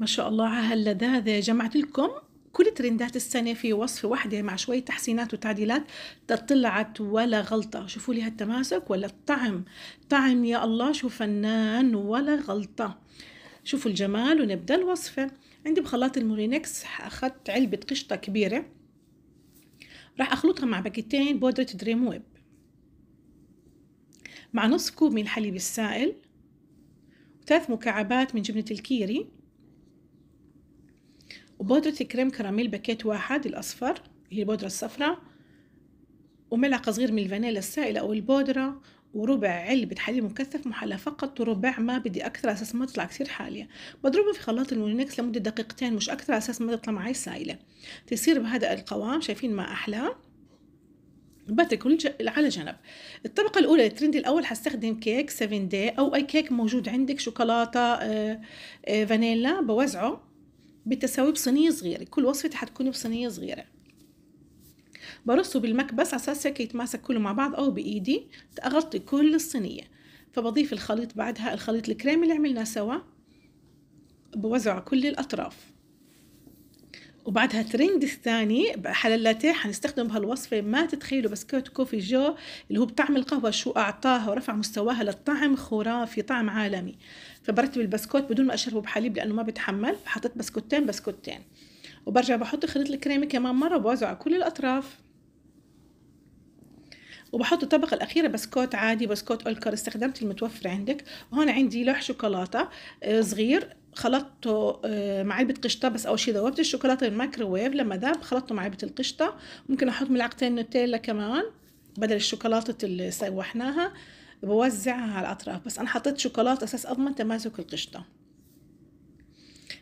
ما شاء الله على هاللذاذة جمعت لكم كل ترندات السنة في وصفة واحدة مع شوية تحسينات وتعديلات تطلعت ولا غلطة شوفوا لي هالتماسك ولا الطعم طعم يا الله شو فنان ولا غلطة شوفوا الجمال ونبدأ الوصفة عندي بخلاط المورينكس أخذت علبة قشطة كبيرة راح أخلطها مع باكيتين بودرة دريم ويب مع نصف كوب من الحليب السائل وثلاث مكعبات من جبنة الكيري وبودرة الكريم كراميل باكيت واحد الأصفر هي البودرة الصفراء وملعقة صغيرة من الفانيلا السائلة أو البودرة وربع علبة حليب مكثف محلى فقط وربع ما بدي أكثر على أساس ما تطلع كثير حالية بضربها في خلاط المولينكس لمدة دقيقتين مش أكثر على أساس ما تطلع معي سائلة تصير بهذا القوام شايفين ما أحلاه باترك على جنب الطبقة الأولى الترند الأول حستخدم كيك 7 داي أو أي كيك موجود عندك شوكولاتة آه، آه، فانيلا بوزعه بتساوي بصينية صغيرة كل وصفة حتكون بصينية صغيرة برصه بالمكبس أساس هيك يتماسك كله مع بعض أو بإيدي أغطي كل الصينية فبضيف الخليط بعدها الخليط الكريمي اللي عملناه سوا بوزعه كل الأطراف وبعدها ترند الثاني حلى اللاتيه حنستخدم بهالوصفه ما تتخيلوا بسكوت كوفي جو اللي هو بطعم القهوه شو اعطاها ورفع مستواها للطعم خرافي طعم عالمي فبرتب البسكوت بدون ما اشربه بحليب لانه ما بتحمل حطيت بسكوتين بسكوتين وبرجع بحط خليط الكريمه كمان مره وبوزعه على كل الاطراف وبحط الطبقة الأخيرة بسكوت عادي بسكوت أولكر استخدمت المتوفر عندك وهون عندي لوح شوكولاتة آه، صغير خلطته آه، مع علبه قشطه بس اول شيء ذوبت الشوكولاته بالمايكروويف لما ذاب خلطته مع علبه القشطه ممكن احط ملعقتين نوتيلا كمان بدل الشوكولاته اللي سوحناها بوزعها على الاطراف بس انا حطيت شوكولاته اساس اضمن تماسك القشطه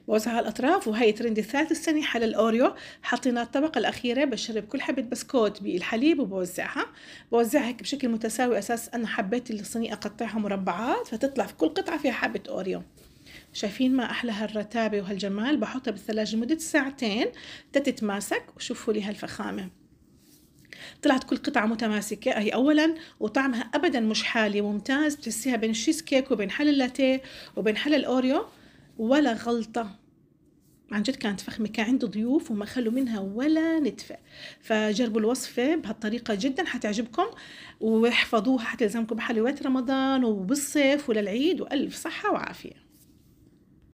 بوزعها على الاطراف وهي ترند الثالث السنه حل الاوريو حطينا الطبقه الاخيره بشرب كل حبه بسكوت بالحليب وبوزعها بوزعها هيك بشكل متساوي اساس انا حبيت الصينيه اقطعها مربعات فتطلع في كل قطعه فيها حبه اوريو شايفين ما أحلى هالرتابة وهالجمال بحطها بالثلاجة لمدة ساعتين تتماسك وشوفوا لي هالفخامة طلعت كل قطعة متماسكة هي أولا وطعمها أبدا مش حالي ممتاز بتحسيها بين الشيز كيك وبين حل اللاتيه وبين حل الأوريو ولا غلطة عن جد كانت فخمة كان عنده ضيوف وما خلوا منها ولا نتفة فجربوا الوصفة بهالطريقة جدا حتعجبكم واحفظوها حتلزمكم بحلويات رمضان وبالصيف وللعيد وألف صحة وعافية